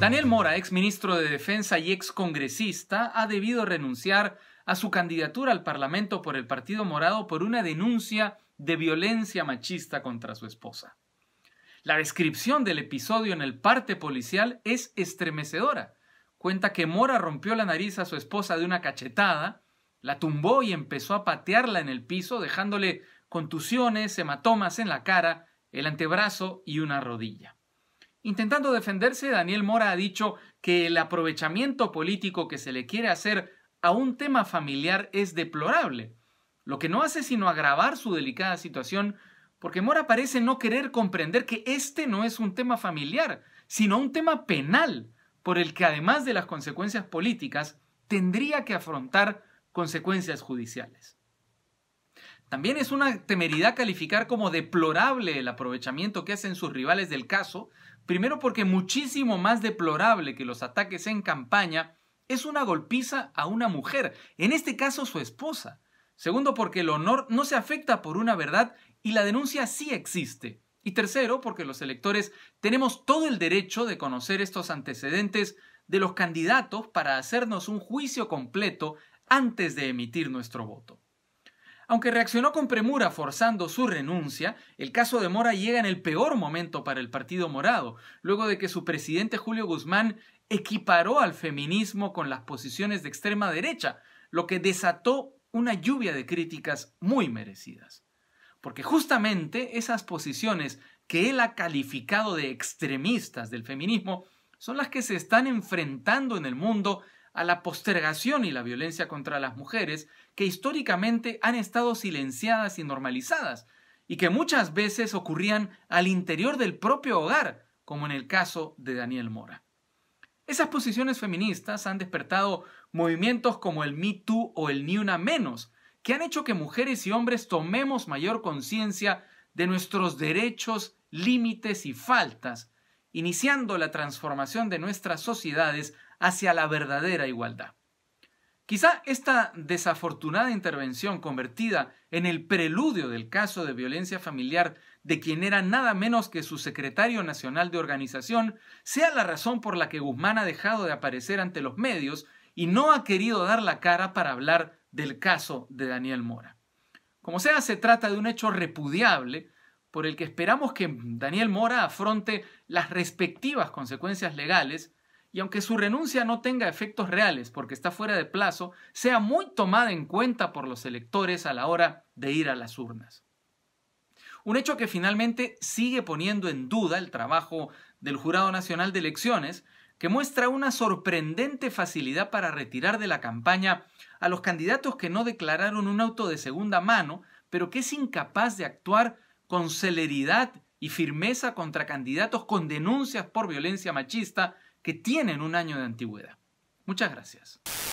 Daniel Mora, ex ministro de Defensa y ex congresista, ha debido renunciar a su candidatura al Parlamento por el Partido Morado por una denuncia de violencia machista contra su esposa. La descripción del episodio en el parte policial es estremecedora. Cuenta que Mora rompió la nariz a su esposa de una cachetada, la tumbó y empezó a patearla en el piso, dejándole contusiones, hematomas en la cara, el antebrazo y una rodilla. Intentando defenderse, Daniel Mora ha dicho que el aprovechamiento político que se le quiere hacer a un tema familiar es deplorable, lo que no hace sino agravar su delicada situación porque Mora parece no querer comprender que este no es un tema familiar, sino un tema penal, por el que además de las consecuencias políticas, tendría que afrontar consecuencias judiciales. También es una temeridad calificar como deplorable el aprovechamiento que hacen sus rivales del caso Primero porque muchísimo más deplorable que los ataques en campaña es una golpiza a una mujer, en este caso su esposa. Segundo porque el honor no se afecta por una verdad y la denuncia sí existe. Y tercero porque los electores tenemos todo el derecho de conocer estos antecedentes de los candidatos para hacernos un juicio completo antes de emitir nuestro voto. Aunque reaccionó con premura forzando su renuncia, el caso de Mora llega en el peor momento para el Partido Morado, luego de que su presidente Julio Guzmán equiparó al feminismo con las posiciones de extrema derecha, lo que desató una lluvia de críticas muy merecidas. Porque justamente esas posiciones que él ha calificado de extremistas del feminismo son las que se están enfrentando en el mundo a la postergación y la violencia contra las mujeres que históricamente han estado silenciadas y normalizadas, y que muchas veces ocurrían al interior del propio hogar, como en el caso de Daniel Mora. Esas posiciones feministas han despertado movimientos como el Me Too o el Ni Una Menos, que han hecho que mujeres y hombres tomemos mayor conciencia de nuestros derechos, límites y faltas, iniciando la transformación de nuestras sociedades hacia la verdadera igualdad. Quizá esta desafortunada intervención convertida en el preludio del caso de violencia familiar de quien era nada menos que su secretario nacional de organización sea la razón por la que Guzmán ha dejado de aparecer ante los medios y no ha querido dar la cara para hablar del caso de Daniel Mora. Como sea, se trata de un hecho repudiable por el que esperamos que Daniel Mora afronte las respectivas consecuencias legales y aunque su renuncia no tenga efectos reales porque está fuera de plazo, sea muy tomada en cuenta por los electores a la hora de ir a las urnas. Un hecho que finalmente sigue poniendo en duda el trabajo del Jurado Nacional de Elecciones, que muestra una sorprendente facilidad para retirar de la campaña a los candidatos que no declararon un auto de segunda mano, pero que es incapaz de actuar con celeridad y firmeza contra candidatos con denuncias por violencia machista que tienen un año de antigüedad. Muchas gracias.